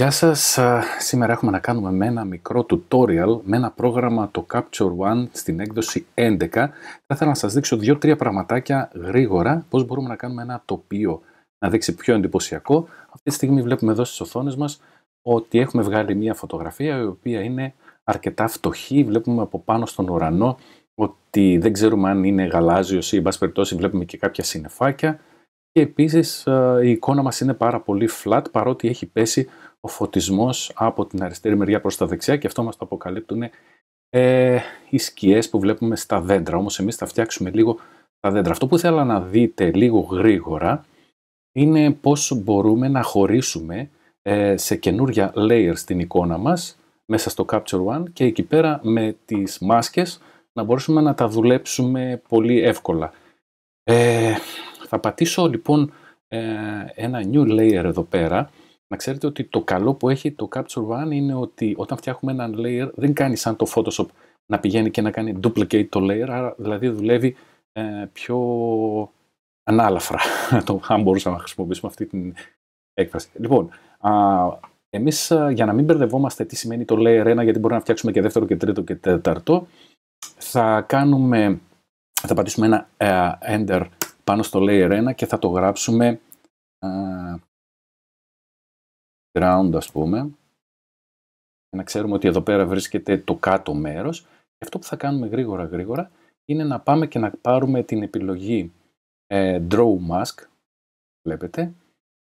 Γεια σας, σήμερα έχουμε να κάνουμε με ένα μικρό tutorial με ένα πρόγραμμα το Capture One στην έκδοση 11. Θα ήθελα να σας δείξω δύο-τρία πραγματάκια γρήγορα πώς μπορούμε να κάνουμε ένα τοπίο να δείξει πιο εντυπωσιακό. Αυτή τη στιγμή βλέπουμε εδώ στις οθόνες μας ότι έχουμε βγάλει μια φωτογραφία η οποία είναι αρκετά φτωχή. Βλέπουμε από πάνω στον ουρανό ότι δεν ξέρουμε αν είναι γαλάζιος ή εν πάση περιπτώσει βλέπουμε και κάποια συννεφάκια. Και επίσης η εν περιπτωσει βλεπουμε και καποια συννεφακια και επισης η εικονα μας είναι πάρα πολύ flat παρότι έχει πέσει ο φωτισμός από την αριστερή μεριά προς τα δεξιά και αυτό μας το αποκαλύπτουν ε, οι σκιές που βλέπουμε στα δέντρα. Όμως εμείς θα φτιάξουμε λίγο τα δέντρα. Αυτό που ήθελα να δείτε λίγο γρήγορα είναι πώς μπορούμε να χωρίσουμε ε, σε καινούρια layers την εικόνα μας μέσα στο Capture One και εκεί πέρα με τις μάσκες να μπορούμε να τα δουλέψουμε πολύ εύκολα. Ε, θα πατήσω λοιπόν ε, ένα new layer εδώ πέρα να ξέρετε ότι το καλό που έχει το Capture One είναι ότι όταν φτιάχνουμε έναν layer δεν κάνει σαν το Photoshop να πηγαίνει και να κάνει duplicate το layer, άρα δηλαδή δουλεύει ε, πιο ανάλαφρα, το, αν μπορούσαμε να χρησιμοποιήσουμε αυτή την έκφραση. Λοιπόν, α, εμείς ε, για να μην μπερδευόμαστε τι σημαίνει το layer 1, γιατί μπορούμε να φτιάξουμε και δεύτερο και τρίτο και τέταρτο, θα κάνουμε, θα πατήσουμε ένα ε, enter πάνω στο layer 1 και θα το γράψουμε ε, ground ας πούμε και να ξέρουμε ότι εδώ πέρα βρίσκεται το κάτω μέρος και αυτό που θα κάνουμε γρήγορα γρήγορα είναι να πάμε και να πάρουμε την επιλογή ε, Draw Mask βλέπετε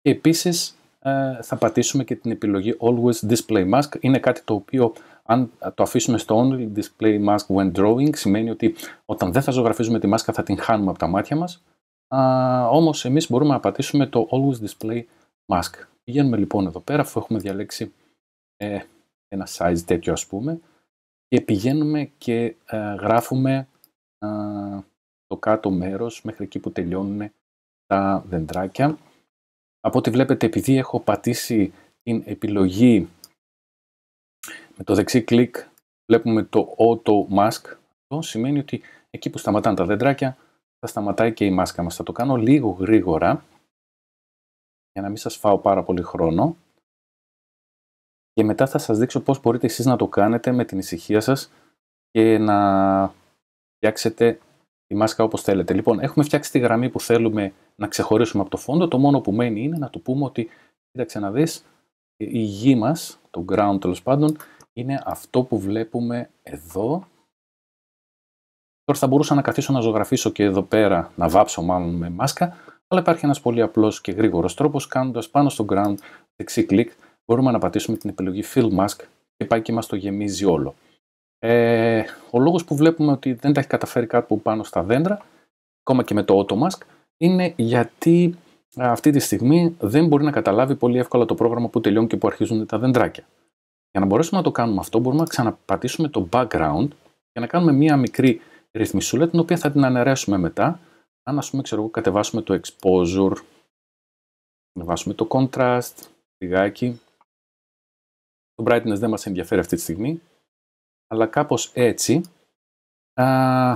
και επίσης ε, θα πατήσουμε και την επιλογή Always Display Mask είναι κάτι το οποίο αν το αφήσουμε στο Only Display Mask When Drawing σημαίνει ότι όταν δεν θα ζωγραφίζουμε τη μάσκα θα την χάνουμε από τα μάτια μας α, όμως εμείς μπορούμε να πατήσουμε το Always Display Mask Πηγαίνουμε λοιπόν εδώ πέρα, αφού έχουμε διαλέξει ε, ένα size τέτοιο ας πούμε, και πηγαίνουμε και ε, γράφουμε ε, το κάτω μέρος μέχρι εκεί που τελειώνουν τα δεντράκια. Από ό,τι βλέπετε, επειδή έχω πατήσει την επιλογή με το δεξί κλικ, βλέπουμε το Auto Mask. Αυτό σημαίνει ότι εκεί που σταματάνε τα δεντράκια, θα σταματάει και η μάσκα μας. Θα το κάνω λίγο γρήγορα, για να μην σας φάω πάρα πολύ χρόνο. Και μετά θα σας δείξω πώς μπορείτε εσείς να το κάνετε με την ησυχία σας και να φτιάξετε τη μάσκα όπως θέλετε. Λοιπόν, έχουμε φτιάξει τη γραμμή που θέλουμε να ξεχωρίσουμε από το φόντο. Το μόνο που μένει είναι να του πούμε ότι, κοίταξε να δεις, η γη μας, το ground τέλος πάντων, είναι αυτό που βλέπουμε εδώ. Τώρα θα μπορούσα να καθίσω να ζωγραφίσω και εδώ πέρα, να βάψω μάλλον με μάσκα, αλλά υπάρχει ένας πολύ απλός και γρήγορος τρόπος κάνοντας πάνω στο ground δεξί κλικ. Μπορούμε να πατήσουμε την επιλογή Fill Mask και πάει και μας το γεμίζει όλο. Ε, ο λόγος που βλέπουμε ότι δεν τα έχει καταφέρει κάπου πάνω στα δέντρα, ακόμα και με το Auto Mask, είναι γιατί ε, αυτή τη στιγμή δεν μπορεί να καταλάβει πολύ εύκολα το πρόγραμμα που τελειώνει και που αρχίζουν τα δεντράκια. Για να μπορέσουμε να το κάνουμε αυτό, μπορούμε να ξαναπατήσουμε το background και να κάνουμε μία μικρή ρυθμισούλα την οποία θα την αναιρέσουμε μετά αν ας πούμε, ξέρω κατεβάσουμε το exposure, κατεβάσουμε το contrast, λιγάκι. Το brightness δεν μας ενδιαφέρει αυτή τη στιγμή, αλλά κάπως έτσι α,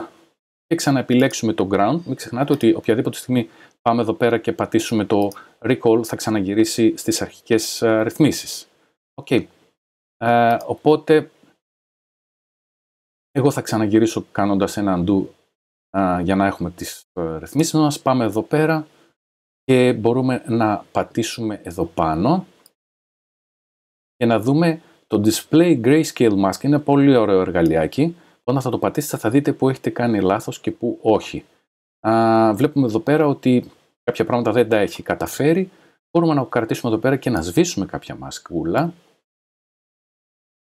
και ξαναεπιλέξουμε το ground. Μην ξεχνάτε ότι οποιαδήποτε στιγμή πάμε εδώ πέρα και πατήσουμε το recall θα ξαναγυρίσει στις αρχικές ρυθμίσεις. Okay. οπότε εγώ θα ξαναγυρίσω κάνοντας ένα undo για να έχουμε τις ε, ρυθμίσεις μας. Πάμε εδώ πέρα και μπορούμε να πατήσουμε εδώ πάνω και να δούμε το Display Grayscale Mask. Είναι πολύ ωραίο εργαλειάκι. Όταν θα το πατήσετε θα δείτε που έχετε κάνει λάθος και που όχι. Α, βλέπουμε εδώ πέρα ότι κάποια πράγματα δεν τα έχει καταφέρει. Μπορούμε να κρατήσουμε εδώ πέρα και να σβήσουμε κάποια μασκούλα.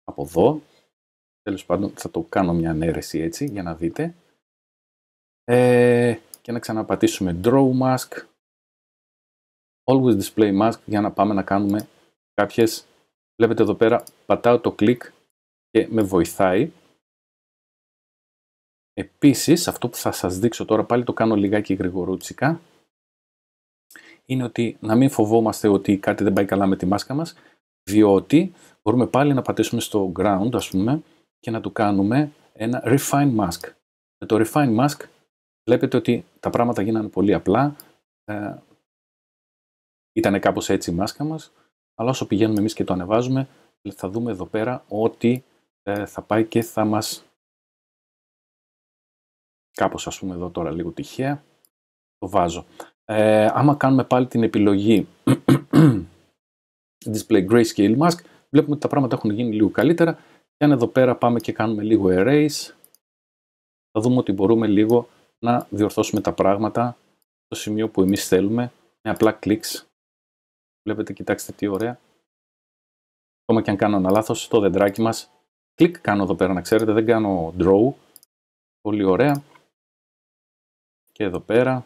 Από εδώ. Τέλος πάντων θα το κάνω μια ανέρεση έτσι για να δείτε. Ε, και να ξαναπατήσουμε Draw Mask. Always Display Mask για να πάμε να κάνουμε κάποιες. Βλέπετε εδώ πέρα πατάω το κλικ και με βοηθάει. Επίσης, αυτό που θα σας δείξω τώρα, πάλι το κάνω λιγάκι γρηγορούτσικα, είναι ότι να μην φοβόμαστε ότι κάτι δεν πάει καλά με τη μάσκα μας, διότι μπορούμε πάλι να πατήσουμε στο ground, ας πούμε, και να του κάνουμε ένα refine mask. Με το refine mask βλέπετε ότι τα πράγματα γίνανε πολύ απλά. Ε, ήταν κάπως έτσι η μάσκα μας, αλλά όσο πηγαίνουμε εμείς και το ανεβάζουμε, θα δούμε εδώ πέρα ότι ε, θα πάει και θα μας κάπως ας πούμε εδώ τώρα λίγο τυχαία, το βάζω. Ε, άμα κάνουμε πάλι την επιλογή Display Grayscale Mask, βλέπουμε ότι τα πράγματα έχουν γίνει λίγο καλύτερα. Και αν εδώ πέρα πάμε και κάνουμε λίγο Erase, θα δούμε ότι μπορούμε λίγο να διορθώσουμε τα πράγματα στο σημείο που εμείς θέλουμε με απλά κλικς. Βλέπετε, κοιτάξτε τι ωραία. Ακόμα και αν κάνω ένα λάθος, το δεντράκι μας, κλικ κάνω εδώ πέρα να ξέρετε, δεν κάνω draw. Πολύ ωραία. Και εδώ πέρα,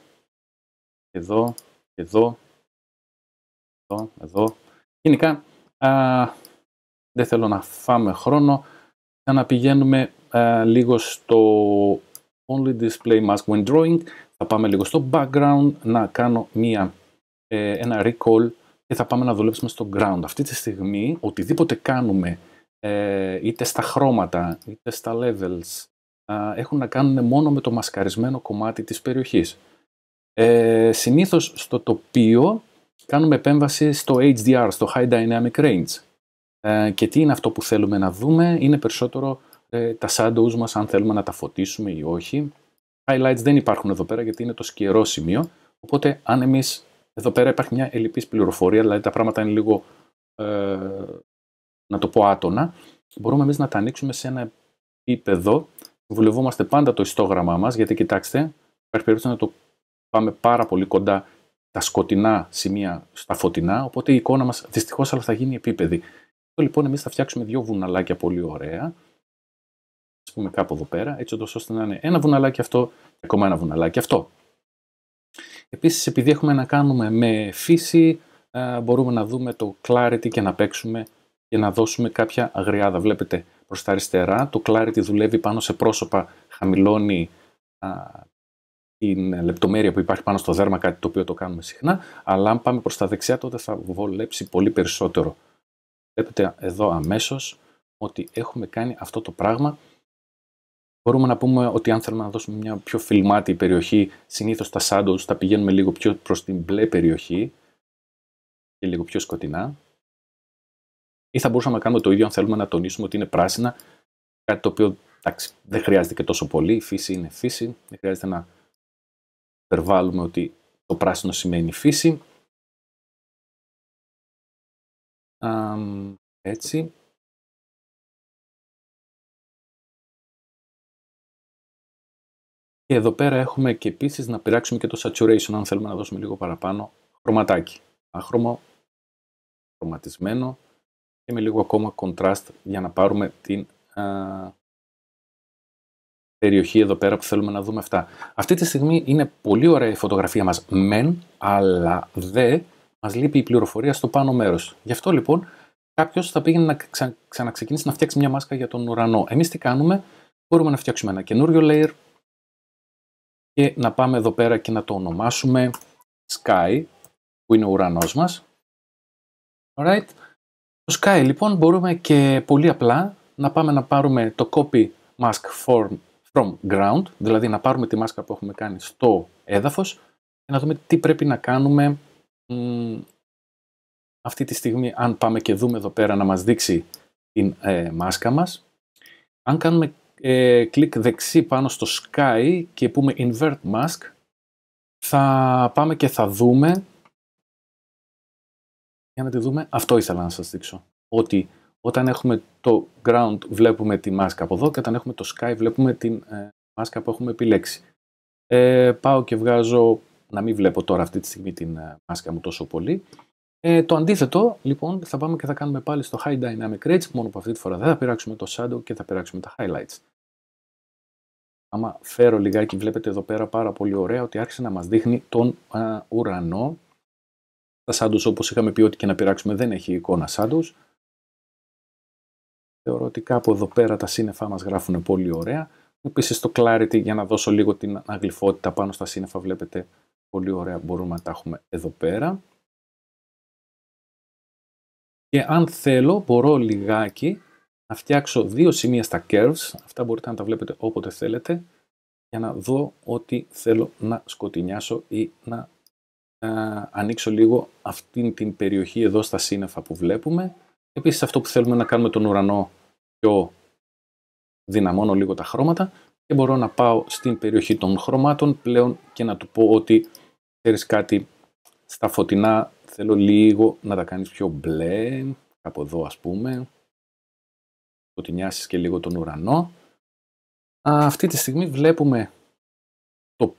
εδώ, εδώ, εδώ, εδώ. Γενικά, α, δεν θέλω να φάμε χρόνο, θα να πηγαίνουμε λίγο στο Only Display Mask When Drawing. Θα πάμε λίγο στο background να κάνω μία, ε, ένα recall και θα πάμε να δουλέψουμε στο ground. Αυτή τη στιγμή οτιδήποτε κάνουμε ε, είτε στα χρώματα είτε στα levels έχουν να κάνουν μόνο με το μασκαρισμένο κομμάτι της περιοχής. Ε, συνήθως στο τοπίο κάνουμε επέμβαση στο HDR, στο High Dynamic Range. Ε, και τι είναι αυτό που θέλουμε να δούμε, είναι περισσότερο ε, τα shadows μας, αν θέλουμε να τα φωτίσουμε ή όχι. Highlights δεν υπάρχουν εδώ πέρα γιατί είναι το σκερό σημείο, οπότε αν εμείς εδώ πέρα υπάρχει μια ελλειπής πληροφορία, δηλαδή τα πράγματα είναι λίγο, ε, να το πω άτονα, μπορούμε εμείς να τα ανοίξουμε σε ένα επίπεδο, βουλευόμαστε πάντα το ιστόγραμμά μας, γιατί κοιτάξτε, υπάρχει περίπτωση να το πάμε πάρα πολύ κοντά τα σκοτεινά σημεία στα φωτεινά, οπότε η εικόνα μας δυστυχώς αλλά θα γίνει επίπεδη. Λοιπόν, εμείς θα φτιάξουμε δύο βουναλάκια πολύ ωραία, ας πούμε κάπου εδώ πέρα, έτσι ώστε να είναι ένα βουναλάκι αυτό και ακόμα ένα βουναλάκι αυτό. Επίσης, επειδή έχουμε να κάνουμε με φύση, μπορούμε να δούμε το clarity και να παίξουμε και να δώσουμε κάποια αγριάδα. Βλέπετε προς τα αριστερά, το clarity δουλεύει πάνω σε πρόσωπα, χαμηλώνει την λεπτομέρεια που υπάρχει πάνω στο δέρμα, κάτι το οποίο το κάνουμε συχνά, αλλά αν πάμε προς τα δεξιά τότε θα βολέψει πολύ περισσότερο. Βλέπετε εδώ αμέσως ότι έχουμε κάνει αυτό το πράγμα μπορούμε να πούμε ότι αν θέλουμε να δώσουμε μια πιο φιλμάτη περιοχή, συνήθως τα shadows τα πηγαίνουμε λίγο πιο προς την μπλε περιοχή και λίγο πιο σκοτεινά. Ή θα μπορούσαμε να κάνουμε το ίδιο αν θέλουμε να τονίσουμε ότι είναι πράσινα, κάτι το οποίο εντάξει, δεν χρειάζεται και τόσο πολύ, η φύση είναι φύση, δεν χρειάζεται να υπερβάλλουμε ότι το πράσινο σημαίνει φύση. έτσι. Και εδώ πέρα έχουμε και επίσης να πειράξουμε και το saturation, αν θέλουμε να δώσουμε λίγο παραπάνω χρωματάκι. Άχρωμο, χρωματισμένο και με λίγο ακόμα contrast για να πάρουμε την α, περιοχή εδώ πέρα που θέλουμε να δούμε αυτά. Αυτή τη στιγμή είναι πολύ ωραία η φωτογραφία μας μεν, αλλά δε μας λείπει η πληροφορία στο πάνω μέρος. Γι' αυτό λοιπόν κάποιος θα πήγαινε να ξα... ξαναξεκινήσει να φτιάξει μια μάσκα για τον ουρανό. Εμείς τι κάνουμε, μπορούμε να φτιάξουμε ένα καινούριο layer και να πάμε εδώ πέρα και να το ονομάσουμε Sky που είναι ο ουρανός μας. Alright. Το Sky λοιπόν μπορούμε και πολύ απλά να πάμε να πάρουμε το copy mask from ground, δηλαδή να πάρουμε τη μάσκα που έχουμε κάνει στο έδαφος και να δούμε τι πρέπει να κάνουμε αυτή τη στιγμή αν πάμε και δούμε εδώ πέρα να μας δείξει την ε, μάσκα μας. Αν κάνουμε ε, κλικ δεξί πάνω στο Sky και πούμε Invert Mask, θα πάμε και θα δούμε, για να τη δούμε, αυτό ήθελα να σας δείξω, ότι όταν έχουμε το ground βλέπουμε τη μάσκα από εδώ και όταν έχουμε το sky βλέπουμε τη μάσκα ε, που έχουμε επιλέξει. Ε, πάω και βγάζω, να μην βλέπω τώρα αυτή τη στιγμή την μάσκα ε, μου τόσο πολύ. Ε, το αντίθετο, λοιπόν, θα πάμε και θα κάνουμε πάλι στο High Dynamic Range, μόνο που αυτή τη φορά δεν θα πειράξουμε το shadow και θα πειράξουμε τα highlights άμα φέρω λιγάκι, βλέπετε εδώ πέρα πάρα πολύ ωραία ότι άρχισε να μας δείχνει τον ουρανό. Τα σάντους όπως είχαμε πει ότι και να πειράξουμε δεν έχει εικόνα σάντους. Θεωρώ ότι κάπου εδώ πέρα τα σύννεφά μας γράφουν πολύ ωραία. Επίσης το clarity για να δώσω λίγο την αγλυφότητα πάνω στα σύννεφα βλέπετε πολύ ωραία μπορούμε να τα έχουμε εδώ πέρα. Και αν θέλω μπορώ λιγάκι να φτιάξω δύο σημεία στα curves, αυτά μπορείτε να τα βλέπετε όποτε θέλετε, για να δω ότι θέλω να σκοτεινιάσω ή να ανοίξω λίγο αυτή την περιοχή εδώ στα σύννεφα που βλέπουμε. Επίσης αυτό που θέλουμε να κάνουμε τον ουρανό πιο δυναμώνω λίγο τα χρώματα και μπορώ να πάω στην περιοχή των χρωμάτων πλέον και να του πω ότι ξέρεις κάτι στα φωτεινά θέλω λίγο να τα κάνεις πιο μπλε, από εδώ ας πούμε, σκοτεινιάσεις και λίγο τον ουρανό. αυτή τη στιγμή βλέπουμε το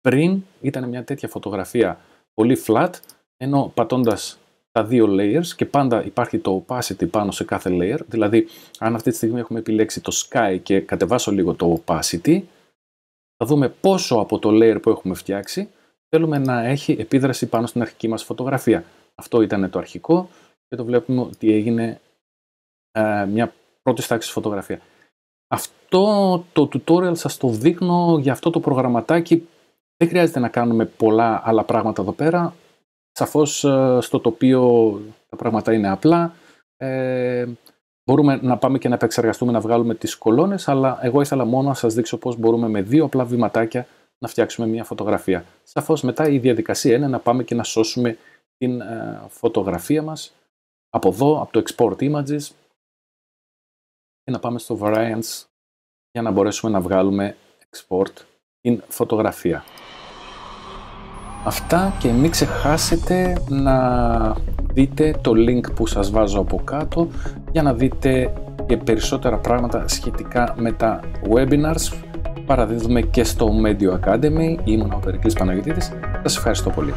πριν ήταν μια τέτοια φωτογραφία πολύ flat, ενώ πατώντας τα δύο layers και πάντα υπάρχει το opacity πάνω σε κάθε layer, δηλαδή αν αυτή τη στιγμή έχουμε επιλέξει το sky και κατεβάσω λίγο το opacity, θα δούμε πόσο από το layer που έχουμε φτιάξει θέλουμε να έχει επίδραση πάνω στην αρχική μας φωτογραφία. Αυτό ήταν το αρχικό και το βλέπουμε ότι έγινε ε, μια πρώτης τάξης φωτογραφία. Αυτό το tutorial σας το δείχνω για αυτό το προγραμματάκι. Δεν χρειάζεται να κάνουμε πολλά άλλα πράγματα εδώ πέρα. Σαφώς ε, στο τοπίο τα πράγματα είναι απλά. Ε, μπορούμε να πάμε και να επεξεργαστούμε να βγάλουμε τις κολόνες, αλλά εγώ ήθελα μόνο να σας δείξω πώς μπορούμε με δύο απλά βηματάκια να φτιάξουμε μια φωτογραφία. Σαφώς μετά η διαδικασία είναι να πάμε και να σώσουμε την ε, φωτογραφία μας από εδώ, από το Export Images, και να πάμε στο variance για να μπορέσουμε να βγάλουμε export την φωτογραφία. Αυτά και μην ξεχάσετε να δείτε το link που σας βάζω από κάτω για να δείτε και περισσότερα πράγματα σχετικά με τα webinars παραδίδουμε και στο Medio Academy. Ήμουν ο Περικλής Παναγιωτήτης. Σας ευχαριστώ πολύ.